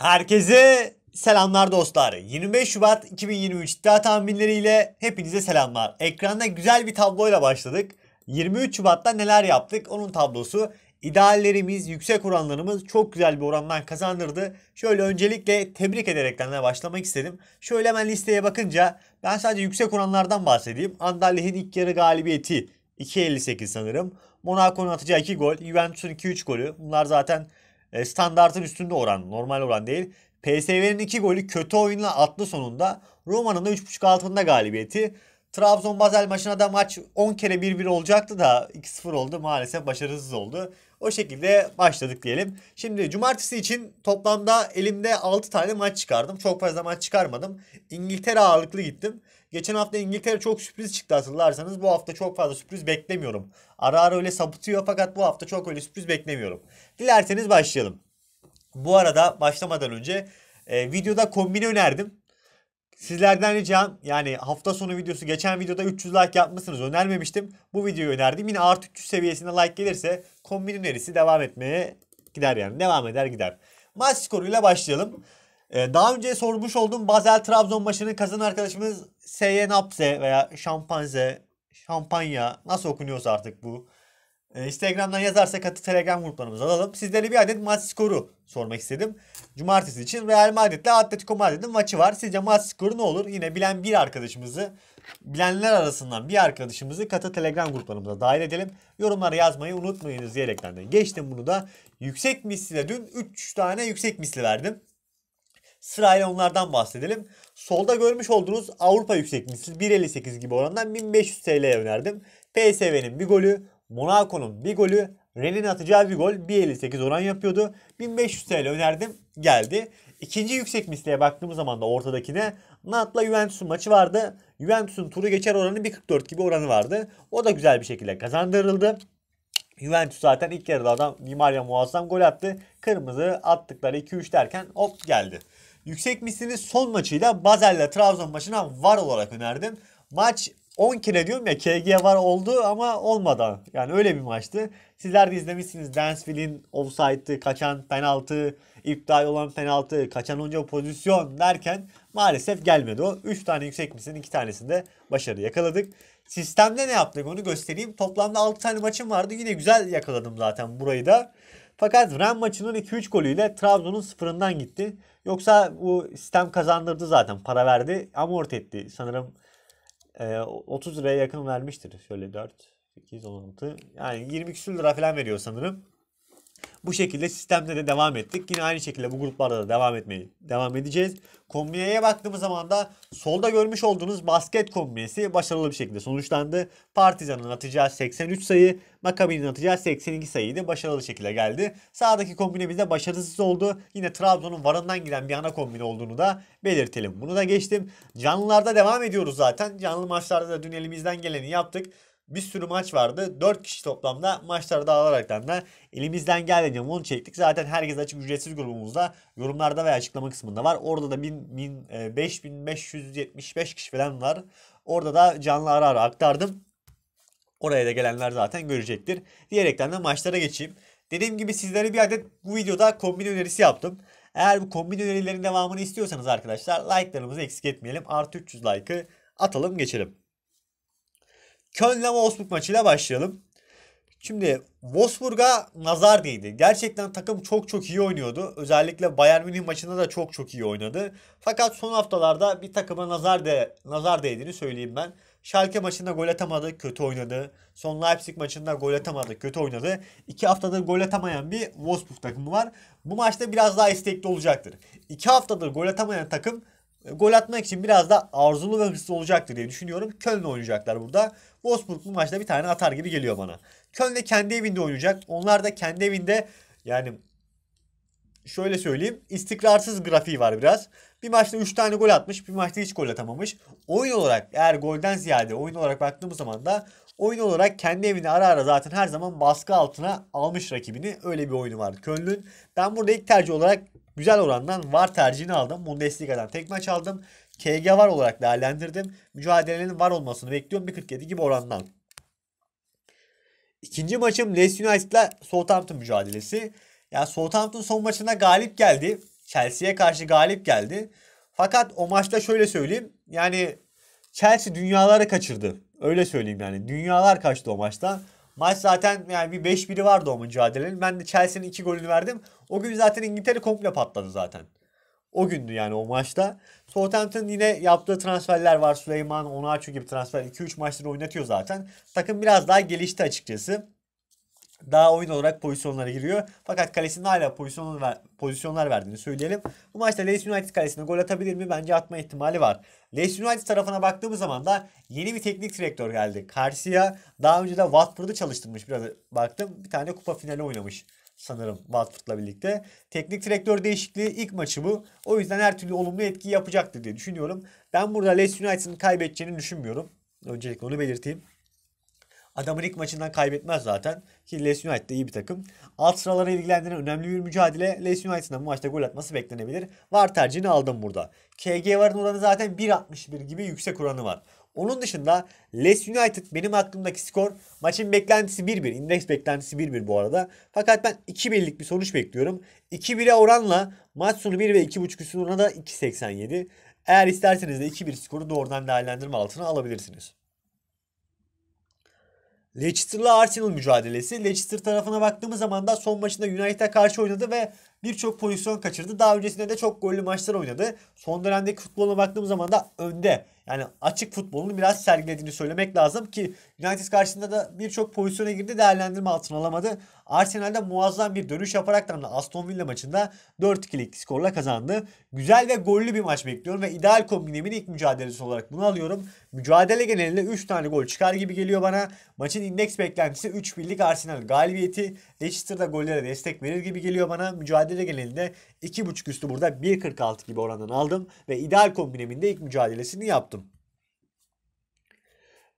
Herkese selamlar dostlar. 25 Şubat 2023 iddia tahminleriyle hepinize selamlar. Ekranda güzel bir tabloyla başladık. 23 Şubat'ta neler yaptık onun tablosu. İdeallerimiz, yüksek oranlarımız çok güzel bir orandan kazandırdı. Şöyle öncelikle tebrik ederekten başlamak istedim. Şöyle hemen listeye bakınca ben sadece yüksek oranlardan bahsedeyim. Anderlecht'in ilk yarı galibiyeti 2.58 sanırım. Monaco'nun atacağı 2 gol, Juventus'un 2-3 golü. Bunlar zaten e, standartın üstünde oran, normal oran değil. PSV'nin 2 golü kötü oyunla atlı sonunda. Roma'nın da 3.5 altında galibiyeti. Trabzon Basel maçına da maç 10 kere 1-1 olacaktı da 2-0 oldu. Maalesef başarısız oldu. O şekilde başladık diyelim. Şimdi cumartesi için toplamda elimde 6 tane maç çıkardım. Çok fazla maç çıkarmadım. İngiltere ağırlıklı gittim. Geçen hafta İngiltere çok sürpriz çıktı hatırlarsanız. Bu hafta çok fazla sürpriz beklemiyorum. Ara ara öyle sapıtıyor fakat bu hafta çok öyle sürpriz beklemiyorum. Dilerseniz başlayalım. Bu arada başlamadan önce e, videoda kombine önerdim. Sizlerden ricam yani hafta sonu videosu geçen videoda 300 like yapmışsınız önermemiştim. Bu videoyu önerdim. Yine artı 300 seviyesinde like gelirse kombin önerisi devam etmeye gider yani. Devam eder gider. Maç skoruyla başlayalım. Ee, daha önce sormuş olduğum Bazel Trabzon maçını kazanan arkadaşımız Seyenapse veya Şampanze, Şampanya nasıl okunuyorsa artık bu. Ee, Instagram'dan yazarsa katı Telegram gruplarımıza alalım. Sizlere bir adet maç skoru sormak istedim. Cumartesi için Real Madrid ile Atletico Madrid'in maçı var. Sizce maç skoru ne olur? Yine bilen bir arkadaşımızı, bilenler arasından bir arkadaşımızı katı Telegram gruplarımıza dahil edelim. Yorumlara yazmayı unutmayınız diyerekten de geçtim bunu da. Yüksek misliyle dün 3 tane yüksek misli verdim. Sırayla onlardan bahsedelim. Solda görmüş olduğunuz Avrupa yüksek misli 1.58 gibi orandan 1500 TL önerdim. PSV'nin bir golü, Monaco'nun bir golü, Ren'in atacağı bir gol 1.58 oran yapıyordu. 1500 TL önerdim geldi. İkinci yüksek misliğe baktığımız zaman da ortadakine Nant'la Juventus'un maçı vardı. Juventus'un turu geçer oranı 1.44 gibi oranı vardı. O da güzel bir şekilde kazandırıldı. Juventus zaten ilk yarıda adam Di muazzam gol attı. Kırmızı attıkları 2-3 derken hop geldi. Yüksek mislinin son maçıyla Bazel'le Trabzon maçına var olarak önerdim. Maç 10 kere diyorum ya KG var oldu ama olmadan. Yani öyle bir maçtı. Sizler de izlemişsiniz. Dansville'in offside'ı, kaçan penaltı, iptal olan penaltı, kaçan oyuncu pozisyon derken maalesef gelmedi o. 3 tane yüksek misin 2 tanesinde başarı yakaladık. Sistemde ne yaptık onu göstereyim. Toplamda 6 tane maçım vardı. Yine güzel yakaladım zaten burayı da. Fakat Ren maçının 2-3 golüyle Trabzon'un sıfırından gitti. Yoksa bu sistem kazandırdı zaten. Para verdi. Amort etti. Sanırım e, 30 liraya yakın vermiştir. Şöyle 4, 8, 16. Yani 20 küsür lira falan veriyor sanırım. Bu şekilde sistemde de devam ettik. Yine aynı şekilde bu gruplarda da devam etmeyi devam edeceğiz. Kombineye baktığımız zaman da solda görmüş olduğunuz basket kombinesi başarılı bir şekilde sonuçlandı. Partizan'ın atacağı 83 sayı, Makabi'nin atacağı 82 sayıydı. Başarılı şekilde geldi. Sağdaki kombinemiz de başarısız oldu. Yine Trabzon'un varından giren bir ana kombine olduğunu da belirtelim. Bunu da geçtim. Canlılarda devam ediyoruz zaten. Canlı maçlarda da dün elimizden geleni yaptık bir sürü maç vardı. 4 kişi toplamda maçları dağılaraktan da elimizden geldiğince bunu çektik. Zaten herkes açık ücretsiz grubumuzda yorumlarda veya açıklama kısmında var. Orada da 1000, 5575 e, kişi falan var. Orada da canlı ara ara aktardım. Oraya da gelenler zaten görecektir. Diyerekten de maçlara geçeyim. Dediğim gibi sizlere bir adet bu videoda kombin önerisi yaptım. Eğer bu kombin önerilerin devamını istiyorsanız arkadaşlar like'larımızı eksik etmeyelim. Artı 300 like'ı atalım geçelim. Köln'le Wolfsburg maçıyla başlayalım. Şimdi Wolfsburg'a nazar değdi. Gerçekten takım çok çok iyi oynuyordu. Özellikle Bayern Münih maçında da çok çok iyi oynadı. Fakat son haftalarda bir takıma nazar de nazar değdiğini söyleyeyim ben. Schalke maçında gol atamadı, kötü oynadı. Son Leipzig maçında gol atamadı, kötü oynadı. İki haftadır gol atamayan bir Wolfsburg takımı var. Bu maçta biraz daha istekli olacaktır. İki haftadır gol atamayan takım gol atmak için biraz da arzulu ve hırslı olacaktır diye düşünüyorum. Köln oynayacaklar burada. Wolfsburg bu maçta bir tane atar gibi geliyor bana. Köln de kendi evinde oynayacak. Onlar da kendi evinde yani şöyle söyleyeyim istikrarsız grafiği var biraz. Bir maçta 3 tane gol atmış bir maçta hiç gol atamamış. Oyun olarak eğer golden ziyade oyun olarak baktığımız zaman da oyun olarak kendi evini ara ara zaten her zaman baskı altına almış rakibini. Öyle bir oyunu var Köln'ün. Ben burada ilk tercih olarak güzel orandan var tercihini aldım. Bundesliga'dan tek maç aldım. KG var olarak değerlendirdim. Mücadelenin var olmasını bekliyorum 1.47 gibi orandan. İkinci maçım Leeds United ile Southampton mücadelesi. Ya yani Southampton son maçına galip geldi. Chelsea'ye karşı galip geldi. Fakat o maçta şöyle söyleyeyim. Yani Chelsea dünyaları kaçırdı. Öyle söyleyeyim yani. Dünyalar kaçtı o maçta. Maç zaten yani bir 5-1'i vardı o mücadelenin. Ben de Chelsea'nin 2 golünü verdim. O gün zaten İngiltere komple patladı zaten o gündü yani o maçta. Southampton yine yaptığı transferler var. Süleyman, Onarçu gibi transfer 2-3 maçları oynatıyor zaten. Takım biraz daha gelişti açıkçası. Daha oyun olarak pozisyonlara giriyor. Fakat kalesinin hala pozisyonlar, pozisyonlar verdiğini söyleyelim. Bu maçta Leeds United kalesine gol atabilir mi? Bence atma ihtimali var. Leeds United tarafına baktığımız zaman da yeni bir teknik direktör geldi. Garcia daha önce de Watford'u çalıştırmış biraz baktım. Bir tane kupa finali oynamış sanırım Watford'la birlikte. Teknik direktör değişikliği ilk maçı bu. O yüzden her türlü olumlu etki yapacaktır diye düşünüyorum. Ben burada Leeds United'ın kaybedeceğini düşünmüyorum. Öncelikle onu belirteyim. Adamın ilk maçından kaybetmez zaten. Ki Leeds United de iyi bir takım. Alt sıralara ilgilendiren önemli bir mücadele. Leeds United'ın bu maçta gol atması beklenebilir. Var tercihini aldım burada. KG varın oranı zaten 1.61 gibi yüksek oranı var. Onun dışında Leeds United benim aklımdaki skor maçın beklentisi 1-1. Indeks beklentisi 1-1 bu arada. Fakat ben 2-1'lik bir sonuç bekliyorum. 2-1'e oranla maç sonu 1 ve 2.5 üstüne da 2.87. Eğer isterseniz de 2-1 skoru doğrudan değerlendirme altına alabilirsiniz. Leicester ile Arsenal mücadelesi. Leicester tarafına baktığımız zaman da son maçında United'a karşı oynadı ve birçok pozisyon kaçırdı. Daha öncesinde de çok gollü maçlar oynadı. Son dönemdeki futboluna baktığımız zaman da önde yani açık futbolunu biraz sergilediğini söylemek lazım ki United karşısında da birçok pozisyona girdi değerlendirme altına alamadı. Arsenal'de muazzam bir dönüş yaparaktan da Aston Villa maçında 4-2'lik skorla kazandı. Güzel ve gollü bir maç bekliyorum ve ideal kombinemin ilk mücadelesi olarak bunu alıyorum. Mücadele genelinde 3 tane gol çıkar gibi geliyor bana. Maçın indeks beklentisi 3-1'lik Arsenal galibiyeti. Leicester'da gollere destek verir gibi geliyor bana. Mücadele genelinde 2.5 üstü burada 1.46 gibi orandan aldım ve ideal kombineminde ilk mücadelesini yaptım.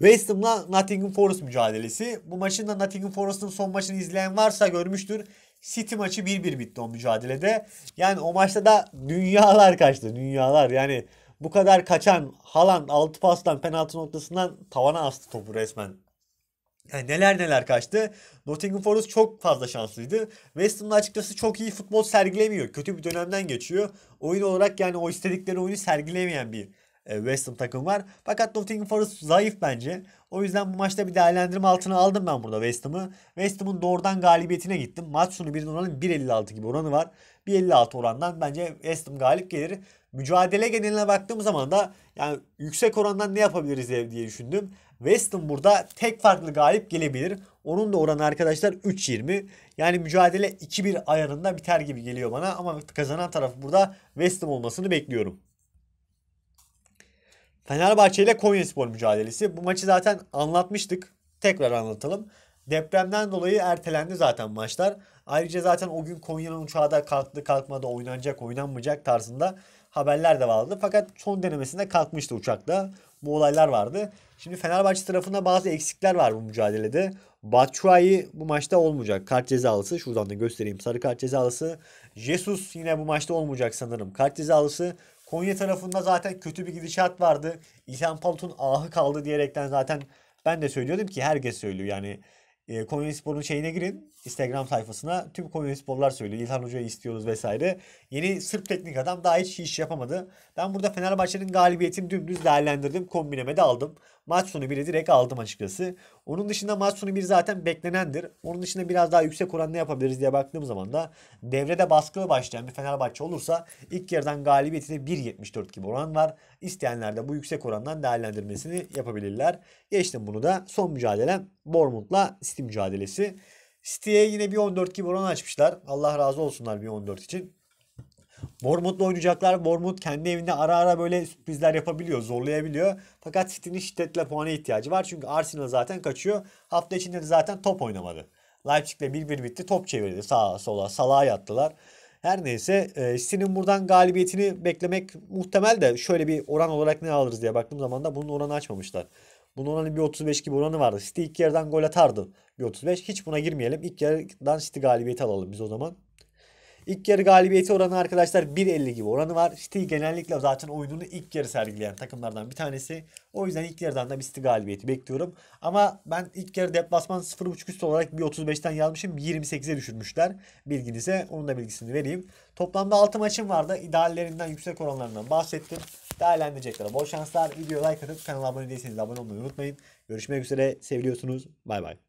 West Ham'la Nottingham Forest mücadelesi. Bu maçın da Nottingham Forest'ın son maçını izleyen varsa görmüştür. City maçı 1-1 bitti o mücadelede. Yani o maçta da dünyalar kaçtı. Dünyalar yani bu kadar kaçan Haaland 6 pastan penaltı noktasından tavana astı topu resmen. Yani neler neler kaçtı. Nottingham Forest çok fazla şanslıydı. West Ham'da açıkçası çok iyi futbol sergilemiyor. Kötü bir dönemden geçiyor. Oyun olarak yani o istedikleri oyunu sergilemeyen bir e, West Ham takım var. Fakat Nottingham Forest zayıf bence. O yüzden bu maçta bir değerlendirme altına aldım ben burada West Ham'ı. West Ham'ın doğrudan galibiyetine gittim. Maç sonu birinin oranın 1.56 gibi oranı var. 1.56 orandan bence West Ham galip gelir. Mücadele geneline baktığım zaman da yani yüksek orandan ne yapabiliriz diye düşündüm. West Ham burada tek farklı galip gelebilir. Onun da oranı arkadaşlar 3.20. Yani mücadele 2-1 ayarında biter gibi geliyor bana ama kazanan taraf burada West Ham olmasını bekliyorum. Fenerbahçe ile Konyaspor mücadelesi. Bu maçı zaten anlatmıştık. Tekrar anlatalım. Depremden dolayı ertelendi zaten maçlar. Ayrıca zaten o gün Konya'nın uçağı da kalktı kalkmadı oynanacak oynanmayacak tarzında haberler de vardı. Fakat son denemesinde kalkmıştı uçakta. Bu olaylar vardı. Şimdi Fenerbahçe tarafında bazı eksikler var bu mücadelede. Batshuayi bu maçta olmayacak. Kart cezalısı. Şuradan da göstereyim. Sarı kart cezalısı. Jesus yine bu maçta olmayacak sanırım. Kart cezalısı. Konya tarafında zaten kötü bir gidişat vardı. İlhan Palut'un ahı kaldı diyerekten zaten ben de söylüyordum ki herkes söylüyor yani e, Konya Spor'un şeyine girin. Instagram sayfasına. Tüm Konya Sporlar söylüyor. İlhan Hoca'yı istiyoruz vesaire. Yeni Sırp teknik adam daha hiç iş yapamadı. Ben burada Fenerbahçe'nin galibiyetini dümdüz değerlendirdim. Kombineme de aldım. Maç sonu 1'i direkt aldım açıkçası. Onun dışında maç sonu 1 zaten beklenendir. Onun dışında biraz daha yüksek oran ne yapabiliriz diye baktığım zaman da devrede baskılı başlayan bir Fenerbahçe olursa ilk yarıdan galibiyetine 1.74 gibi oran var. İsteyenler de bu yüksek orandan değerlendirmesini yapabilirler. Geçtim bunu da son mücadelem Bournemouth'la City mücadelesi. City'ye yine bir 14 gibi oran açmışlar. Allah razı olsunlar bir 14 için. Bournemouth'la oynayacaklar. Bournemouth kendi evinde ara ara böyle sürprizler yapabiliyor, zorlayabiliyor. Fakat City'nin şiddetle puana ihtiyacı var. Çünkü Arsenal zaten kaçıyor. Hafta içinde de zaten top oynamadı. Leipzig'le 1-1 bitti. Top çevirdi sağa sola. Salağa yattılar. Her neyse e, City'nin buradan galibiyetini beklemek muhtemel de şöyle bir oran olarak ne alırız diye baktığım zaman da bunun oranı açmamışlar. Bunun oranı hani bir 35 gibi oranı vardı. City ilk yerden gol atardı. Bir 35. Hiç buna girmeyelim. İlk yerden City galibiyeti alalım biz o zaman. İlk yarı galibiyeti oranı arkadaşlar 1.50 gibi oranı var. City genellikle zaten oyununu ilk yarı sergileyen takımlardan bir tanesi. O yüzden ilk yarıdan da bir City galibiyeti bekliyorum. Ama ben ilk yarı deplasman 0.5 üstü olarak bir 35'ten yazmışım. 28'e düşürmüşler bilginize. Onun da bilgisini vereyim. Toplamda 6 maçım vardı. İdeallerinden yüksek oranlarından bahsettim değerlendirecekler. Bol şanslar. video like atıp kanala abone değilseniz abone olmayı unutmayın. Görüşmek üzere. Seviyorsunuz. Bay bay.